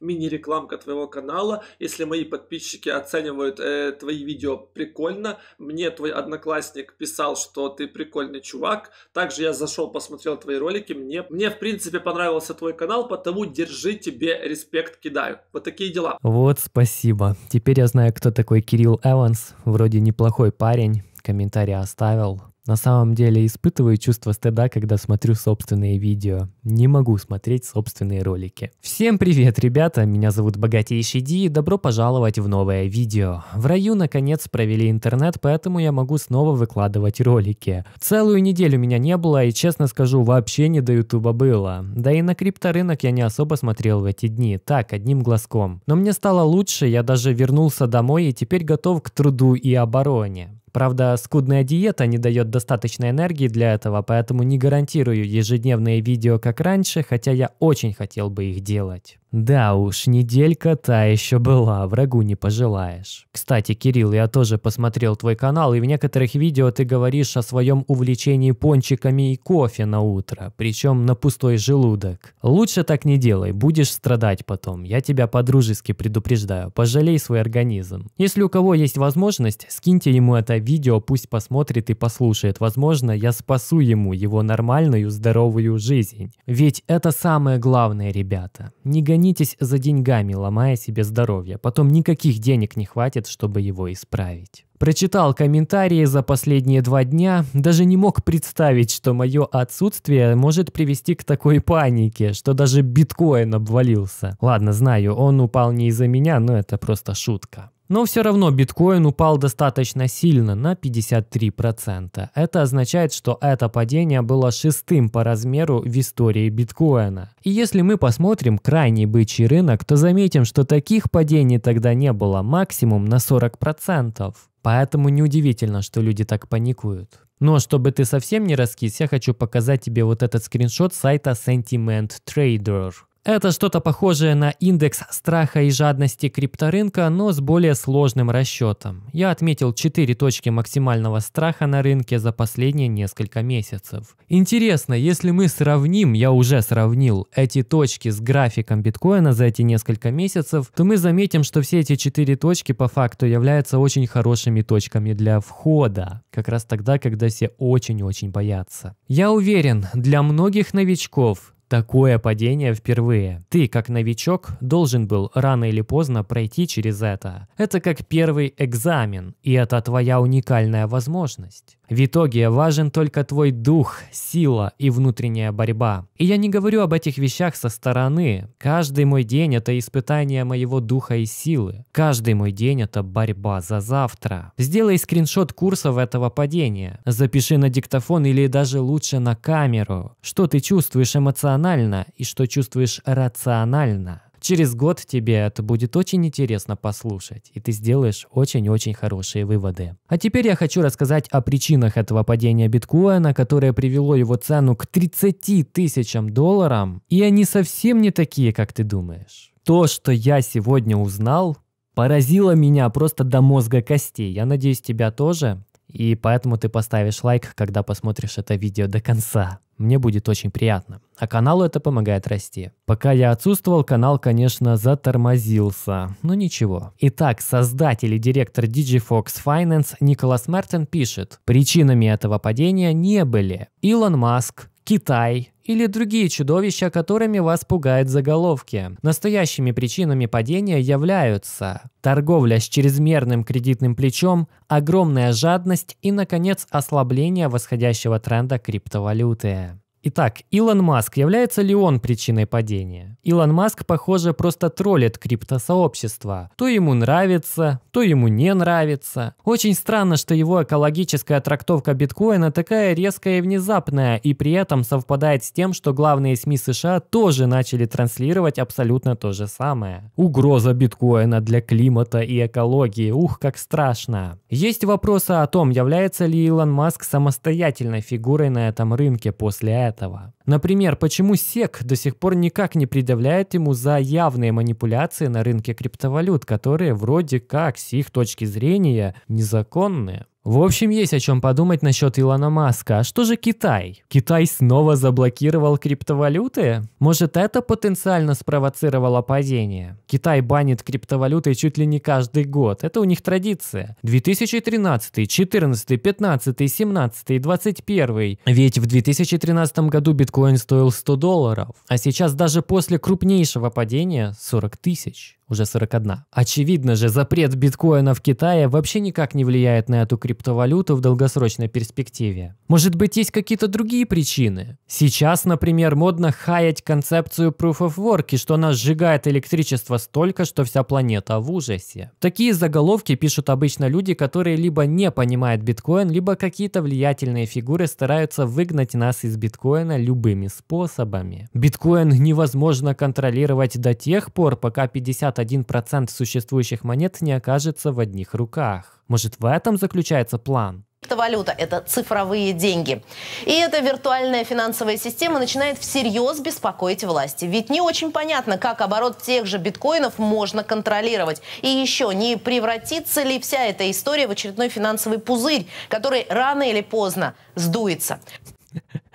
мини-рекламка твоего канала. Если мои подписчики оценивают э, твои видео прикольно, мне твой одноклассник писал, что ты прикольный чувак. Также я зашел, посмотрел твои ролики. Мне, мне в принципе, понравился твой канал, потому держи тебе респект кидаю. Вот такие дела. Вот, спасибо. Теперь я знаю, кто такой Кирилл Эванс. Вроде неплохой парень. Комментарий оставил. На самом деле испытываю чувство стыда, когда смотрю собственные видео. Не могу смотреть собственные ролики. Всем привет, ребята! Меня зовут Богатейший Ди и добро пожаловать в новое видео. В раю наконец провели интернет, поэтому я могу снова выкладывать ролики. Целую неделю меня не было и, честно скажу, вообще не до ютуба было. Да и на крипторынок я не особо смотрел в эти дни, так, одним глазком. Но мне стало лучше, я даже вернулся домой и теперь готов к труду и обороне. Правда, скудная диета не дает достаточной энергии для этого, поэтому не гарантирую ежедневные видео как раньше, хотя я очень хотел бы их делать. Да уж, неделька та еще была, врагу не пожелаешь. Кстати, Кирилл, я тоже посмотрел твой канал, и в некоторых видео ты говоришь о своем увлечении пончиками и кофе на утро, причем на пустой желудок. Лучше так не делай, будешь страдать потом. Я тебя по-дружески предупреждаю, пожалей свой организм. Если у кого есть возможность, скиньте ему это видео, пусть посмотрит и послушает. Возможно, я спасу ему его нормальную здоровую жизнь. Ведь это самое главное, ребята. Не гони гонитесь за деньгами, ломая себе здоровье. Потом никаких денег не хватит, чтобы его исправить. Прочитал комментарии за последние два дня, даже не мог представить, что мое отсутствие может привести к такой панике, что даже биткоин обвалился. Ладно, знаю, он упал не из-за меня, но это просто шутка. Но все равно биткоин упал достаточно сильно на 53%. Это означает, что это падение было шестым по размеру в истории биткоина. И если мы посмотрим крайний бычий рынок, то заметим, что таких падений тогда не было максимум на 40%. Поэтому неудивительно, что люди так паникуют. Но чтобы ты совсем не раскис, я хочу показать тебе вот этот скриншот сайта Sentiment Trader. Это что-то похожее на индекс страха и жадности крипторынка, но с более сложным расчетом. Я отметил 4 точки максимального страха на рынке за последние несколько месяцев. Интересно, если мы сравним, я уже сравнил, эти точки с графиком биткоина за эти несколько месяцев, то мы заметим, что все эти 4 точки по факту являются очень хорошими точками для входа, как раз тогда, когда все очень-очень боятся. Я уверен, для многих новичков Такое падение впервые. Ты, как новичок, должен был рано или поздно пройти через это. Это как первый экзамен, и это твоя уникальная возможность. В итоге важен только твой дух, сила и внутренняя борьба. И я не говорю об этих вещах со стороны. Каждый мой день — это испытание моего духа и силы. Каждый мой день — это борьба за завтра. Сделай скриншот курсов этого падения. Запиши на диктофон или даже лучше на камеру. Что ты чувствуешь эмоционально? эмоционально и что чувствуешь рационально. Через год тебе это будет очень интересно послушать, и ты сделаешь очень-очень хорошие выводы. А теперь я хочу рассказать о причинах этого падения биткоина, которое привело его цену к 30 тысячам долларам, и они совсем не такие, как ты думаешь. То, что я сегодня узнал, поразило меня просто до мозга костей. Я надеюсь, тебя тоже. И поэтому ты поставишь лайк, когда посмотришь это видео до конца. Мне будет очень приятно. А каналу это помогает расти. Пока я отсутствовал, канал, конечно, затормозился. Но ну, ничего. Итак, создатель и директор DigiFox Finance Николас Мертен пишет, причинами этого падения не были Илон Маск, Китай или другие чудовища, которыми вас пугают заголовки. Настоящими причинами падения являются торговля с чрезмерным кредитным плечом, огромная жадность и, наконец, ослабление восходящего тренда криптовалюты. Итак, Илон Маск, является ли он причиной падения? Илон Маск, похоже, просто троллит криптосообщество. То ему нравится, то ему не нравится. Очень странно, что его экологическая трактовка биткоина такая резкая и внезапная, и при этом совпадает с тем, что главные СМИ США тоже начали транслировать абсолютно то же самое. Угроза биткоина для климата и экологии, ух, как страшно. Есть вопросы о том, является ли Илон Маск самостоятельной фигурой на этом рынке после этого этого. Например, почему SEC до сих пор никак не предъявляет ему за явные манипуляции на рынке криптовалют, которые вроде как с их точки зрения незаконные? В общем, есть о чем подумать насчет Илона Маска. А что же Китай? Китай снова заблокировал криптовалюты? Может, это потенциально спровоцировало падение? Китай банит криптовалюты чуть ли не каждый год. Это у них традиция. 2013, 14, 15, 17, 21. Ведь в 2013 году биткоин стоил 100 долларов. А сейчас даже после крупнейшего падения 40 тысяч уже 41. Очевидно же, запрет биткоина в Китае вообще никак не влияет на эту криптовалюту в долгосрочной перспективе. Может быть, есть какие-то другие причины? Сейчас, например, модно хаять концепцию Proof of Work и что нас сжигает электричество столько, что вся планета в ужасе. Такие заголовки пишут обычно люди, которые либо не понимают биткоин, либо какие-то влиятельные фигуры стараются выгнать нас из биткоина любыми способами. Биткоин невозможно контролировать до тех пор, пока 50 61% существующих монет не окажется в одних руках. Может в этом заключается план? Криптовалюта – это цифровые деньги. И эта виртуальная финансовая система начинает всерьез беспокоить власти. Ведь не очень понятно, как оборот тех же биткоинов можно контролировать. И еще, не превратится ли вся эта история в очередной финансовый пузырь, который рано или поздно сдуется.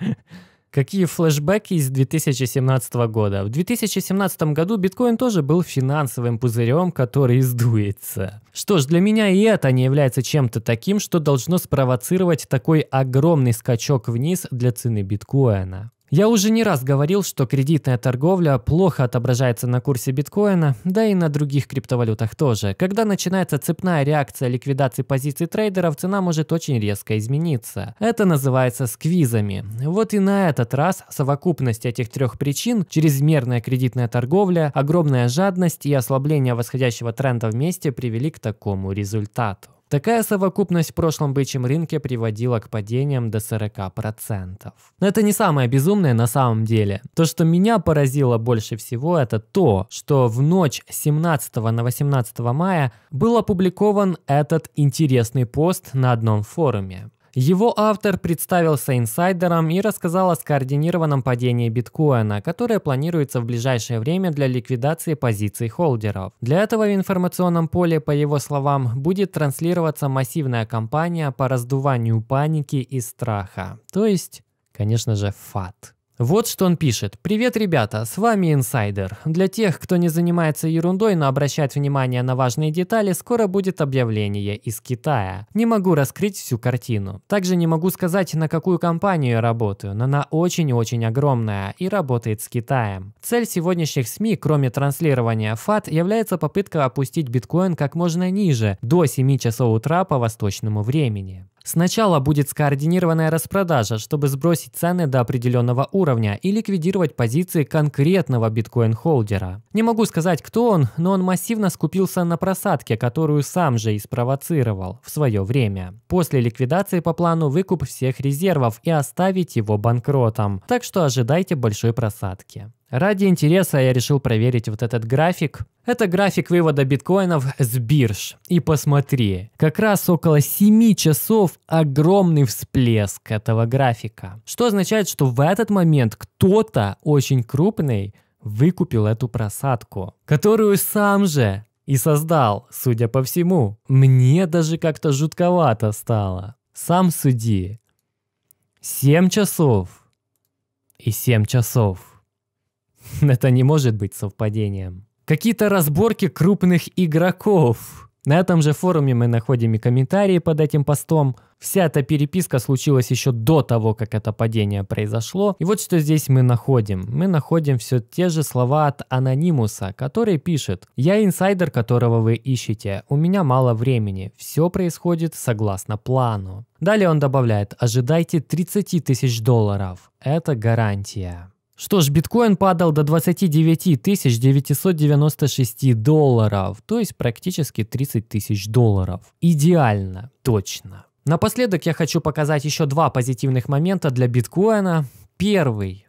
Какие флешбеки из 2017 года? В 2017 году биткоин тоже был финансовым пузырем, который сдуется. Что ж, для меня и это не является чем-то таким, что должно спровоцировать такой огромный скачок вниз для цены биткоина. Я уже не раз говорил, что кредитная торговля плохо отображается на курсе биткоина, да и на других криптовалютах тоже. Когда начинается цепная реакция ликвидации позиций трейдеров, цена может очень резко измениться. Это называется сквизами. Вот и на этот раз совокупность этих трех причин – чрезмерная кредитная торговля, огромная жадность и ослабление восходящего тренда вместе привели к такому результату. Такая совокупность в прошлом бычьем рынке приводила к падениям до 40%. Но это не самое безумное на самом деле. То, что меня поразило больше всего, это то, что в ночь 17 на 18 мая был опубликован этот интересный пост на одном форуме. Его автор представился инсайдером и рассказал о скоординированном падении биткоина, которое планируется в ближайшее время для ликвидации позиций холдеров. Для этого в информационном поле, по его словам, будет транслироваться массивная кампания по раздуванию паники и страха, то есть, конечно же, фат. Вот что он пишет. «Привет, ребята, с вами Инсайдер. Для тех, кто не занимается ерундой, но обращает внимание на важные детали, скоро будет объявление из Китая. Не могу раскрыть всю картину. Также не могу сказать, на какую компанию я работаю, но она очень-очень огромная и работает с Китаем. Цель сегодняшних СМИ, кроме транслирования ФАТ, является попытка опустить биткоин как можно ниже, до 7 часов утра по восточному времени. Сначала будет скоординированная распродажа, чтобы сбросить цены до определенного уровня и ликвидировать позиции конкретного биткоин-холдера. Не могу сказать, кто он, но он массивно скупился на просадке, которую сам же и спровоцировал в свое время. После ликвидации по плану выкуп всех резервов и оставить его банкротом. Так что ожидайте большой просадки. Ради интереса я решил проверить вот этот график. Это график вывода биткоинов с бирж. И посмотри, как раз около 7 часов огромный всплеск этого графика. Что означает, что в этот момент кто-то очень крупный выкупил эту просадку, которую сам же и создал, судя по всему. Мне даже как-то жутковато стало. Сам суди. 7 часов и 7 часов. Это не может быть совпадением. Какие-то разборки крупных игроков. На этом же форуме мы находим и комментарии под этим постом. Вся эта переписка случилась еще до того, как это падение произошло. И вот что здесь мы находим. Мы находим все те же слова от Анонимуса, который пишет «Я инсайдер, которого вы ищете. У меня мало времени. Все происходит согласно плану». Далее он добавляет «Ожидайте 30 тысяч долларов. Это гарантия». Что ж, биткоин падал до 29 996 долларов, то есть практически 30 тысяч долларов. Идеально, точно. Напоследок я хочу показать еще два позитивных момента для биткоина. Первый,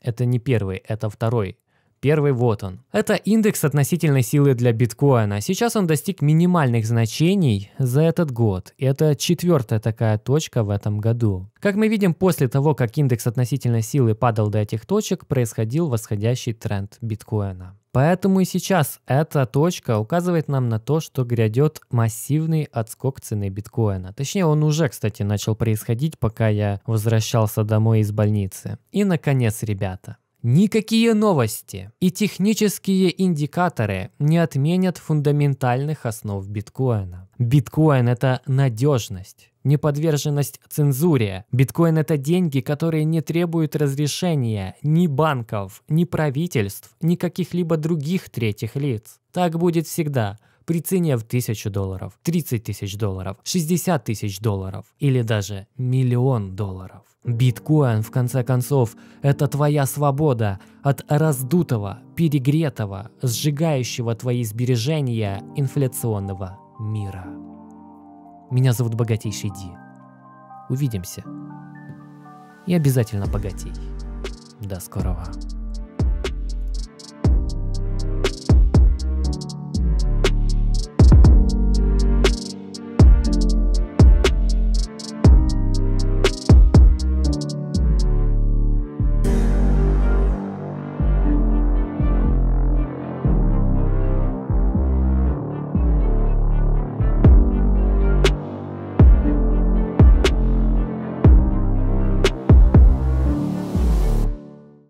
это не первый, это второй. Первый вот он. Это индекс относительной силы для биткоина. Сейчас он достиг минимальных значений за этот год. И это четвертая такая точка в этом году. Как мы видим, после того, как индекс относительной силы падал до этих точек, происходил восходящий тренд биткоина. Поэтому и сейчас эта точка указывает нам на то, что грядет массивный отскок цены биткоина. Точнее, он уже, кстати, начал происходить, пока я возвращался домой из больницы. И, наконец, ребята, Никакие новости и технические индикаторы не отменят фундаментальных основ биткоина. Биткоин – это надежность, неподверженность цензуре. Биткоин – это деньги, которые не требуют разрешения ни банков, ни правительств, ни каких-либо других третьих лиц. Так будет всегда – при цене в 1000 долларов, 30 тысяч долларов, 60 тысяч долларов или даже миллион долларов. Биткоин, в конце концов, это твоя свобода от раздутого, перегретого, сжигающего твои сбережения инфляционного мира. Меня зовут Богатейший Ди. Увидимся. И обязательно богатей. До скорого.